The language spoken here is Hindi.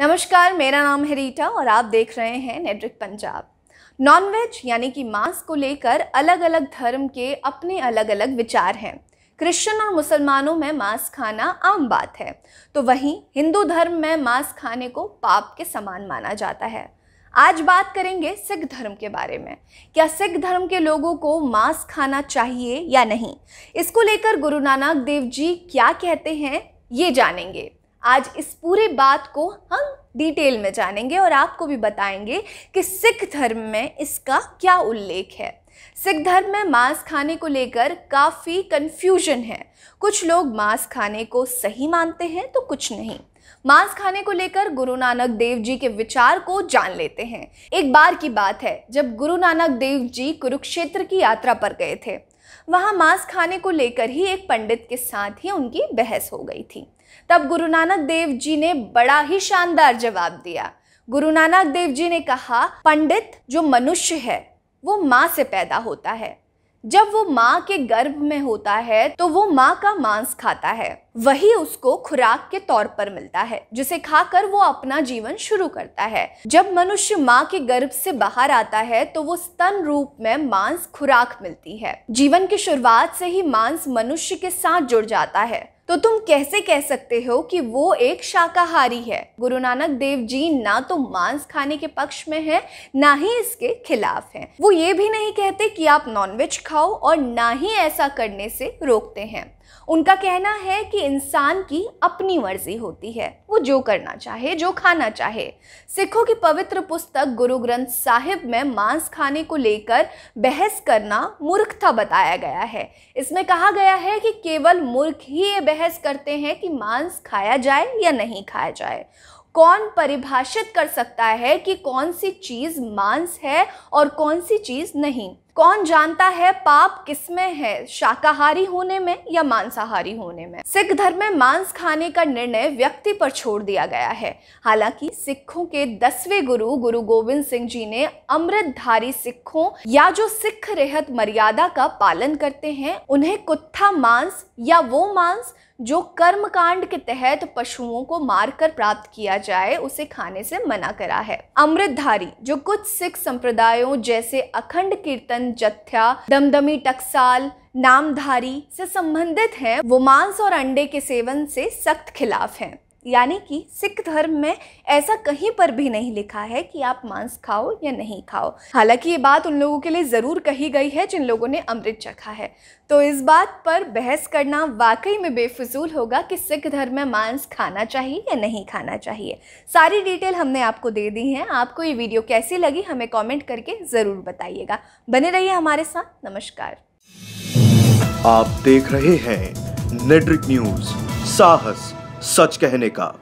नमस्कार मेरा नाम है रीटा और आप देख रहे हैं नेटवर्क पंजाब नॉनवेज यानी कि मांस को लेकर अलग अलग धर्म के अपने अलग अलग विचार हैं क्रिश्चियन और मुसलमानों में मांस खाना आम बात है तो वहीं हिंदू धर्म में मांस खाने को पाप के समान माना जाता है आज बात करेंगे सिख धर्म के बारे में क्या सिख धर्म के लोगों को मांस खाना चाहिए या नहीं इसको लेकर गुरु नानक देव जी क्या कहते हैं ये जानेंगे आज इस पूरे बात को हम डिटेल में जानेंगे और आपको भी बताएंगे कि सिख धर्म में इसका क्या उल्लेख है सिख धर्म में मांस खाने को लेकर काफ़ी कन्फ्यूजन है कुछ लोग मांस खाने को सही मानते हैं तो कुछ नहीं मांस खाने को लेकर गुरु नानक देव जी के विचार को जान लेते हैं एक बार की बात है जब गुरु नानक देव जी कुरुक्षेत्र की यात्रा पर गए थे वहाँ मांस खाने को लेकर ही एक पंडित के साथ ही उनकी बहस हो गई थी तब गुरु नानक देव जी ने बड़ा ही शानदार जवाब दिया गुरु नानक देव जी ने कहा पंडित जो मनुष्य है वो माँ से पैदा होता है जब वो माँ के गर्भ में होता है तो वो माँ का मांस खाता है वही उसको खुराक के तौर पर मिलता है जिसे खाकर वो अपना जीवन शुरू करता है जब मनुष्य माँ के गर्भ से बाहर आता है तो वो स्तन रूप में मांस खुराक मिलती है जीवन की शुरुआत से ही मांस मनुष्य के साथ जुड़ जाता है तो तुम कैसे कह सकते हो कि वो एक शाकाहारी है गुरु नानक देव जी ना तो मांस खाने के पक्ष में है ना ही इसके खिलाफ हैं। वो ये भी नहीं कहते कि आप नॉनवेज खाओ और ना ही ऐसा करने से रोकते हैं उनका कहना है कि इंसान की अपनी मर्जी होती है वो जो करना चाहे जो खाना चाहे सिखों की पवित्र पुस्तक गुरु ग्रंथ साहिब में मांस खाने को लेकर बहस करना मूर्खता बताया गया है इसमें कहा गया है कि केवल मूर्ख ही ये बहस करते हैं कि मांस खाया जाए या नहीं खाया जाए कौन परिभाषित कर सकता है कि कौन सी चीज़ मांस है और कौन सी चीज़ नहीं कौन जानता है पाप किसमें है शाकाहारी होने में या मांसाहारी होने में सिख धर्म में मांस खाने का निर्णय व्यक्ति पर छोड़ दिया गया है हालांकि सिखों के दसवें गुरु गुरु गोविंद सिंह जी ने अमृतधारी सिखों या जो सिख रेहत मर्यादा का पालन करते हैं उन्हें कुत्था मांस या वो मांस जो कर्म कांड के तहत पशुओं को मारकर प्राप्त किया जाए उसे खाने से मना करा है अमृतधारी जो कुछ सिख संप्रदायों जैसे अखंड कीर्तन जत्था दमदमी टकसाल नामधारी से संबंधित हैं वो मांस और अंडे के सेवन से सख्त खिलाफ हैं यानी कि सिख धर्म में ऐसा कहीं पर भी नहीं लिखा है कि आप मांस खाओ या नहीं खाओ हालांकि ये बात उन लोगों के लिए ज़रूर कही गई है जिन लोगों ने अमृत चखा है तो इस बात पर बहस करना वाकई में बेफजूल होगा कि सिख धर्म में मांस खाना चाहिए या नहीं खाना चाहिए सारी डिटेल हमने आपको दे दी है आपको ये वीडियो कैसी लगी हमें कॉमेंट करके ज़रूर बताइएगा बने रहिए हमारे साथ नमस्कार आप देख रहे हैं न्यूज़ साहस सच कहने का